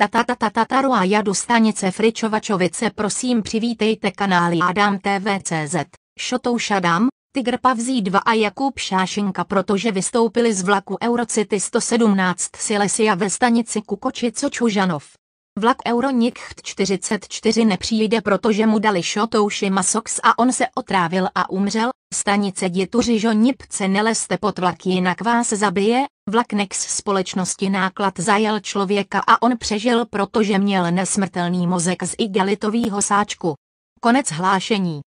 Tatatatatataro a Jadu Stanice Fričovačovice prosím přivítejte kanály Adam TV.cz, Šotou Šadam, Tigr Pavzí 2 a Jakub Šášinka protože vystoupili z vlaku Eurocity 117 Silesia ve stanici Kukočico Čužanov. Vlak Euronicht 44 nepřijde protože mu dali šotouši masox a on se otrávil a umřel Stanice Žonipce neleste pod vlak jinak vás zabije, Vlak Nex společnosti náklad zajel člověka a on přežil protože měl nesmrtelný mozek z igelitového sáčku. Konec hlášení